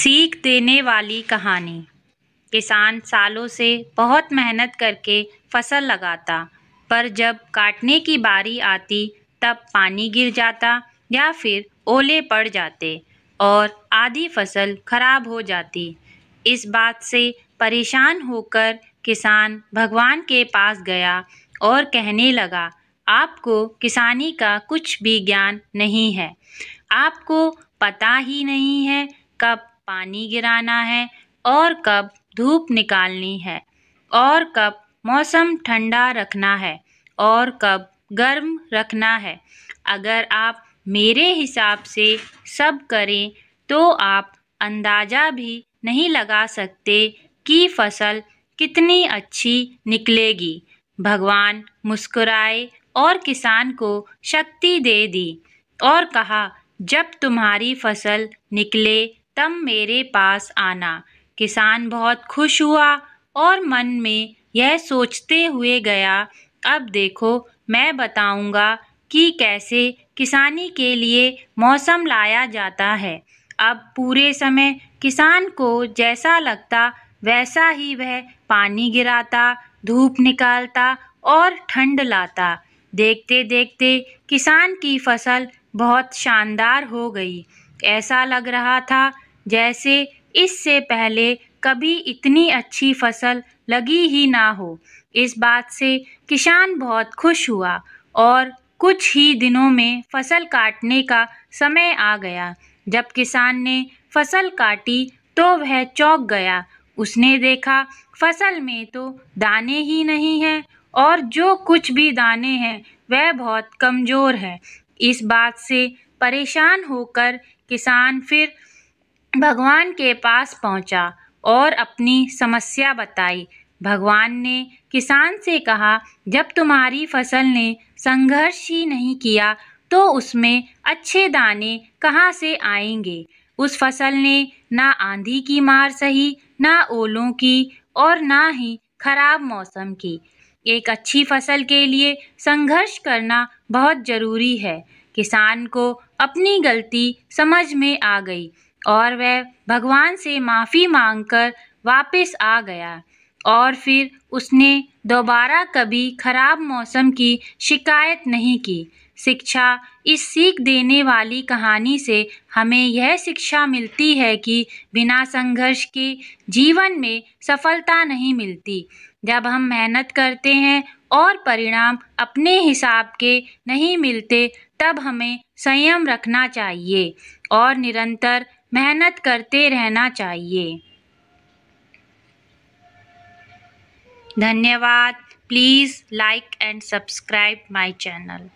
सीख देने वाली कहानी किसान सालों से बहुत मेहनत करके फसल लगाता पर जब काटने की बारी आती तब पानी गिर जाता या फिर ओले पड़ जाते और आधी फसल खराब हो जाती इस बात से परेशान होकर किसान भगवान के पास गया और कहने लगा आपको किसानी का कुछ भी ज्ञान नहीं है आपको पता ही नहीं है कब पानी गिराना है और कब धूप निकालनी है और कब मौसम ठंडा रखना है और कब गर्म रखना है अगर आप मेरे हिसाब से सब करें तो आप अंदाज़ा भी नहीं लगा सकते कि फसल कितनी अच्छी निकलेगी भगवान मुस्कुराए और किसान को शक्ति दे दी और कहा जब तुम्हारी फसल निकले तम मेरे पास आना किसान बहुत खुश हुआ और मन में यह सोचते हुए गया अब देखो मैं बताऊंगा कि कैसे किसानी के लिए मौसम लाया जाता है अब पूरे समय किसान को जैसा लगता वैसा ही वह पानी गिराता धूप निकालता और ठंड लाता देखते देखते किसान की फसल बहुत शानदार हो गई ऐसा लग रहा था जैसे इससे पहले कभी इतनी अच्छी फसल लगी ही ना हो इस बात से किसान बहुत खुश हुआ और कुछ ही दिनों में फसल काटने का समय आ गया जब किसान ने फसल काटी तो वह चौक गया उसने देखा फसल में तो दाने ही नहीं हैं और जो कुछ भी दाने हैं वह बहुत कमज़ोर है इस बात से परेशान होकर किसान फिर भगवान के पास पहुंचा और अपनी समस्या बताई भगवान ने किसान से कहा जब तुम्हारी फसल ने संघर्ष ही नहीं किया तो उसमें अच्छे दाने कहाँ से आएंगे उस फसल ने ना आंधी की मार सही ना ओलों की और ना ही खराब मौसम की एक अच्छी फसल के लिए संघर्ष करना बहुत ज़रूरी है किसान को अपनी गलती समझ में आ गई और वह भगवान से माफ़ी मांगकर वापस आ गया और फिर उसने दोबारा कभी खराब मौसम की शिकायत नहीं की शिक्षा इस सीख देने वाली कहानी से हमें यह शिक्षा मिलती है कि बिना संघर्ष के जीवन में सफलता नहीं मिलती जब हम मेहनत करते हैं और परिणाम अपने हिसाब के नहीं मिलते तब हमें संयम रखना चाहिए और निरंतर मेहनत करते रहना चाहिए धन्यवाद please like and subscribe my channel